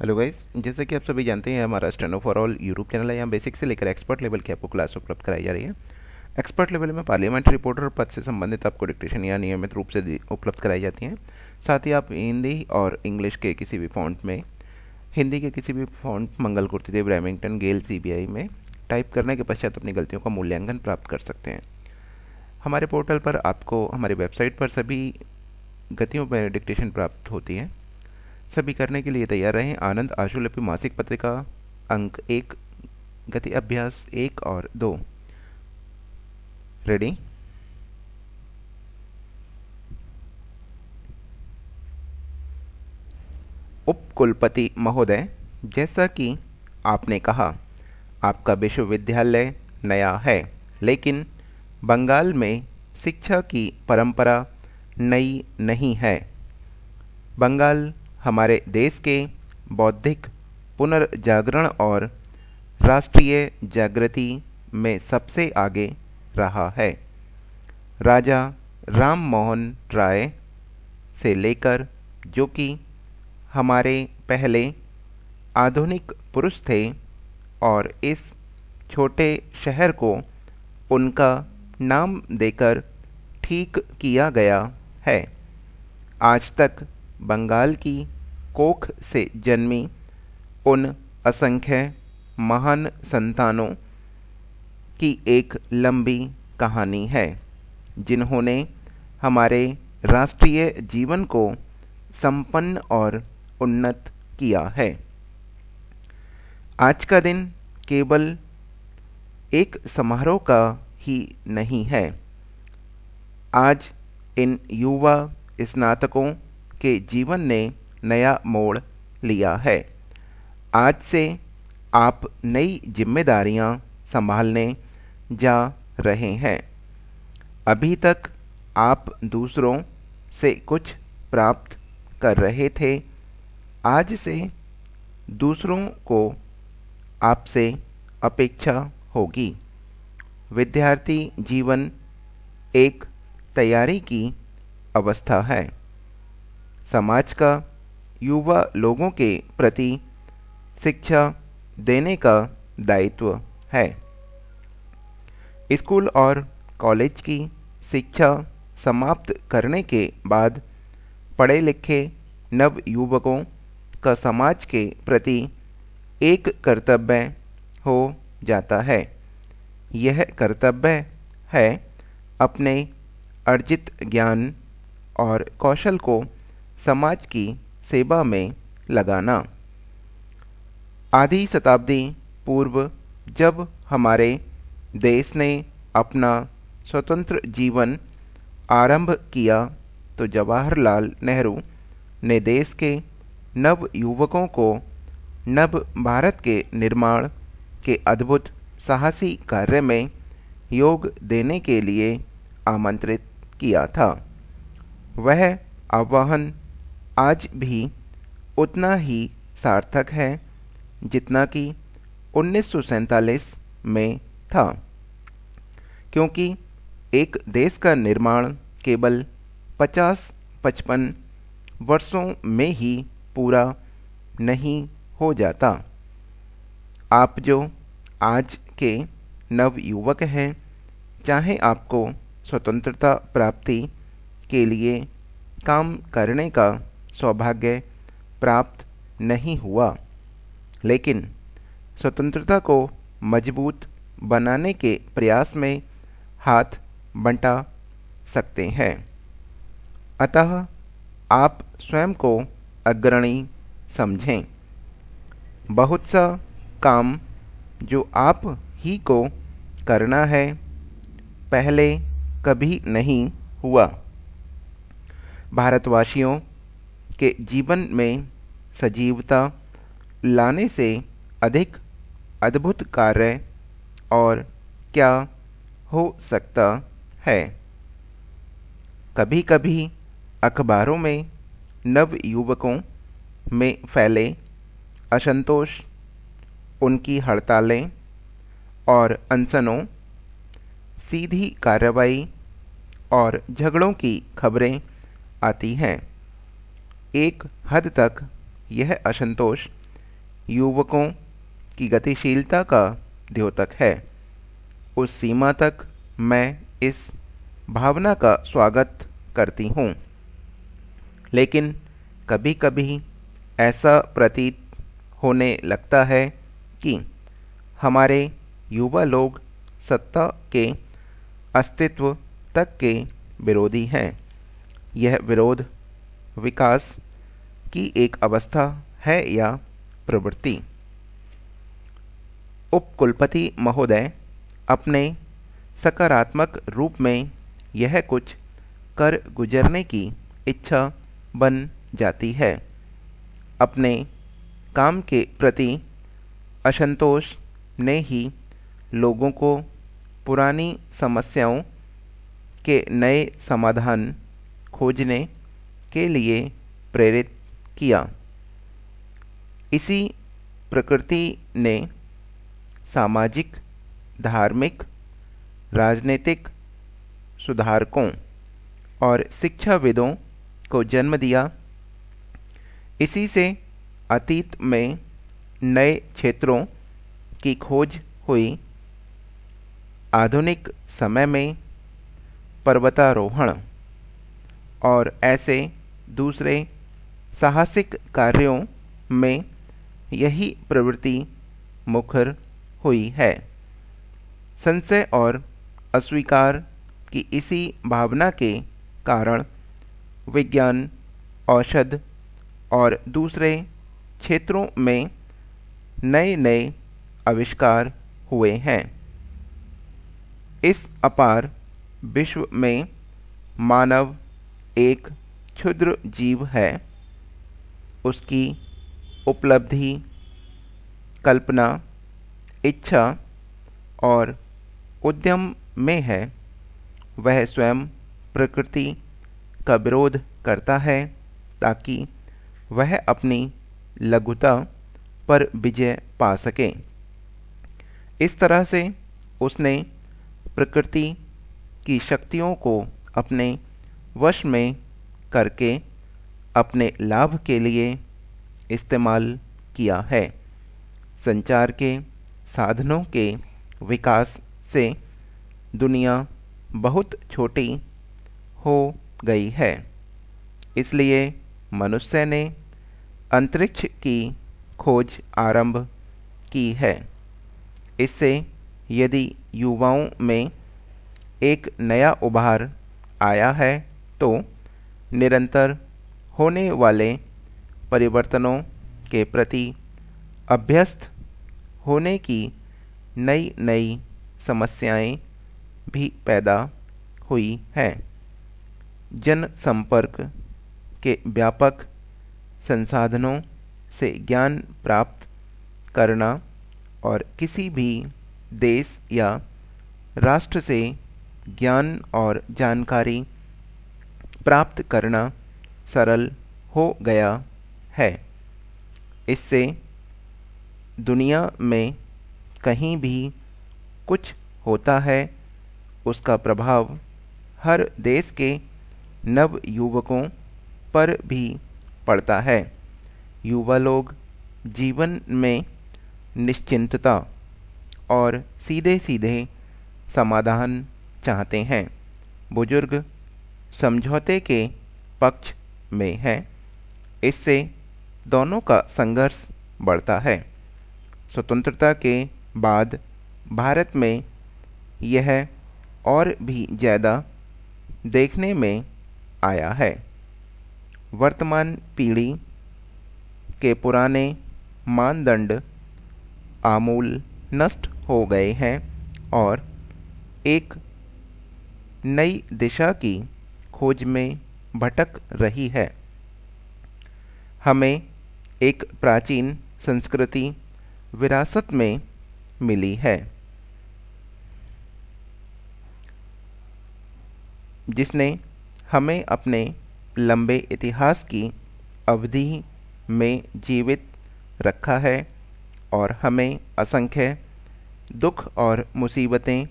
hello guys जैसा कि आप सभी जानते हैं हमारा stand for all Europe channel है यहाँ बेसिक से लेकर एक्सपर्ट लेवल की आपको क्लास उपलब्ध कराई जा रही है एक्सपर्ट लेवल में पार्लियामेंट रिपोर्टर पद से संबंधित आपको डिक्टेशन या नियमित रूप से उपलब्ध कराई जाती हैं साथ ही आप हिंदी और इंग्लिश के किसी भी फॉन्ट में हिंदी के किसी भी फॉन्ट मंगल कुर्ती देव ब्रैमिंगटन गेल सी में टाइप करने के पश्चात अपनी गलतियों का मूल्यांकन प्राप्त कर सकते हैं हमारे पोर्टल पर आपको हमारी वेबसाइट पर सभी गतियों पर डिक्टेशन प्राप्त होती है सभी करने के लिए तैयार रहें आनंद आशुलिपि मासिक पत्रिका अंक एक गति अभ्यास एक और दो रेडी उपकुलपति महोदय जैसा कि आपने कहा आपका विश्वविद्यालय नया है लेकिन बंगाल में शिक्षा की परंपरा नई नहीं है बंगाल हमारे देश के बौद्धिक पुनर्जागरण और राष्ट्रीय जागृति में सबसे आगे रहा है राजा राम मोहन राय से लेकर जो कि हमारे पहले आधुनिक पुरुष थे और इस छोटे शहर को उनका नाम देकर ठीक किया गया है आज तक बंगाल की कोख से जन्मी उन असंख्य महान संतानों की एक लंबी कहानी है जिन्होंने हमारे राष्ट्रीय जीवन को संपन्न और उन्नत किया है आज का दिन केवल एक समारोह का ही नहीं है आज इन युवा स्नातकों के जीवन ने नया मोड़ लिया है आज से आप नई जिम्मेदारियां संभालने जा रहे हैं अभी तक आप दूसरों से कुछ प्राप्त कर रहे थे आज से दूसरों को आपसे अपेक्षा होगी विद्यार्थी जीवन एक तैयारी की अवस्था है समाज का युवा लोगों के प्रति शिक्षा देने का दायित्व है स्कूल और कॉलेज की शिक्षा समाप्त करने के बाद पढ़े लिखे नव युवकों का समाज के प्रति एक कर्तव्य हो जाता है यह कर्तव्य है अपने अर्जित ज्ञान और कौशल को समाज की सेवा में लगाना आधी शताब्दी पूर्व जब हमारे देश ने अपना स्वतंत्र जीवन आरंभ किया तो जवाहरलाल नेहरू ने देश के नव युवकों को नव भारत के निर्माण के अद्भुत साहसी कार्य में योग देने के लिए आमंत्रित किया था वह आह्वान आज भी उतना ही सार्थक है जितना कि उन्नीस में था क्योंकि एक देश का निर्माण केवल 50-55 वर्षों में ही पूरा नहीं हो जाता आप जो आज के नव युवक हैं चाहे आपको स्वतंत्रता प्राप्ति के लिए काम करने का सौभाग्य प्राप्त नहीं हुआ लेकिन स्वतंत्रता को मजबूत बनाने के प्रयास में हाथ बंटा सकते हैं अतः आप स्वयं को अग्रणी समझें बहुत सा काम जो आप ही को करना है पहले कभी नहीं हुआ भारतवासियों के जीवन में सजीवता लाने से अधिक अद्भुत कार्य और क्या हो सकता है कभी कभी अखबारों में नव युवकों में फैले असंतोष उनकी हड़तालें और अनशनों सीधी कार्रवाई और झगड़ों की खबरें आती हैं एक हद तक यह असंतोष युवकों की गतिशीलता का द्योतक है उस सीमा तक मैं इस भावना का स्वागत करती हूँ लेकिन कभी कभी ऐसा प्रतीत होने लगता है कि हमारे युवा लोग सत्ता के अस्तित्व तक के विरोधी हैं यह विरोध विकास की एक अवस्था है या प्रवृत्ति उपकुलपति महोदय अपने सकारात्मक रूप में यह कुछ कर गुजरने की इच्छा बन जाती है अपने काम के प्रति असंतोष ने ही लोगों को पुरानी समस्याओं के नए समाधान खोजने के लिए प्रेरित किया इसी प्रकृति ने सामाजिक धार्मिक राजनीतिक सुधारकों और शिक्षाविदों को जन्म दिया इसी से अतीत में नए क्षेत्रों की खोज हुई आधुनिक समय में पर्वतारोहण और ऐसे दूसरे साहसिक कार्यों में यही प्रवृत्ति मुखर हुई है संशय और अस्वीकार की इसी भावना के कारण विज्ञान औषध और दूसरे क्षेत्रों में नए नए आविष्कार हुए हैं इस अपार विश्व में मानव एक क्षुद्र जीव है उसकी उपलब्धि कल्पना इच्छा और उद्यम में है वह स्वयं प्रकृति का विरोध करता है ताकि वह अपनी लघुता पर विजय पा सके इस तरह से उसने प्रकृति की शक्तियों को अपने वश में करके अपने लाभ के लिए इस्तेमाल किया है संचार के साधनों के विकास से दुनिया बहुत छोटी हो गई है इसलिए मनुष्य ने अंतरिक्ष की खोज आरंभ की है इससे यदि युवाओं में एक नया उभार आया है तो निरंतर होने वाले परिवर्तनों के प्रति अभ्यस्त होने की नई नई समस्याएं भी पैदा हुई हैं जनसंपर्क के व्यापक संसाधनों से ज्ञान प्राप्त करना और किसी भी देश या राष्ट्र से ज्ञान और जानकारी प्राप्त करना सरल हो गया है इससे दुनिया में कहीं भी कुछ होता है उसका प्रभाव हर देश के नव युवकों पर भी पड़ता है युवा लोग जीवन में निश्चिंतता और सीधे सीधे समाधान चाहते हैं बुजुर्ग समझौते के पक्ष में है इससे दोनों का संघर्ष बढ़ता है स्वतंत्रता के बाद भारत में यह और भी ज़्यादा देखने में आया है वर्तमान पीढ़ी के पुराने मानदंड आमूल नष्ट हो गए हैं और एक नई दिशा की खोज में भटक रही है हमें एक प्राचीन संस्कृति विरासत में मिली है जिसने हमें अपने लंबे इतिहास की अवधि में जीवित रखा है और हमें असंख्य दुख और मुसीबतें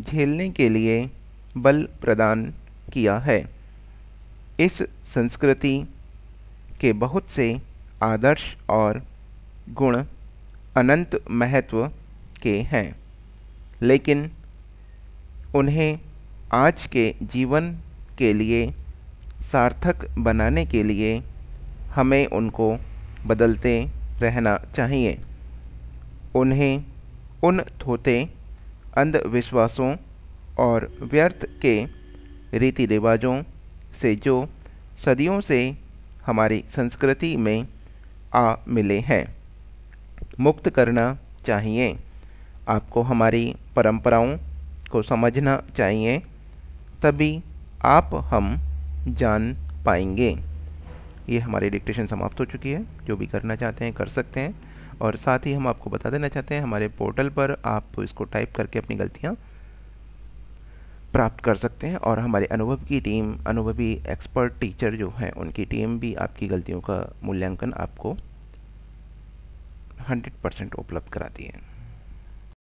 झेलने के लिए बल प्रदान किया है इस संस्कृति के बहुत से आदर्श और गुण अनंत महत्व के हैं लेकिन उन्हें आज के जीवन के लिए सार्थक बनाने के लिए हमें उनको बदलते रहना चाहिए उन्हें उन थोते अंधविश्वासों और व्यर्थ के रीति रिवाजों से जो सदियों से हमारी संस्कृति में आ मिले हैं मुक्त करना चाहिए आपको हमारी परंपराओं को समझना चाहिए तभी आप हम जान पाएंगे ये हमारी डिक्टेशन समाप्त हो चुकी है जो भी करना चाहते हैं कर सकते हैं और साथ ही हम आपको बता देना चाहते हैं हमारे पोर्टल पर आप इसको टाइप करके अपनी गलतियाँ प्राप्त कर सकते हैं और हमारे अनुभव की टीम अनुभवी एक्सपर्ट टीचर जो हैं उनकी टीम भी आपकी गलतियों का मूल्यांकन आपको हंड्रेड परसेंट उपलब्ध कराती है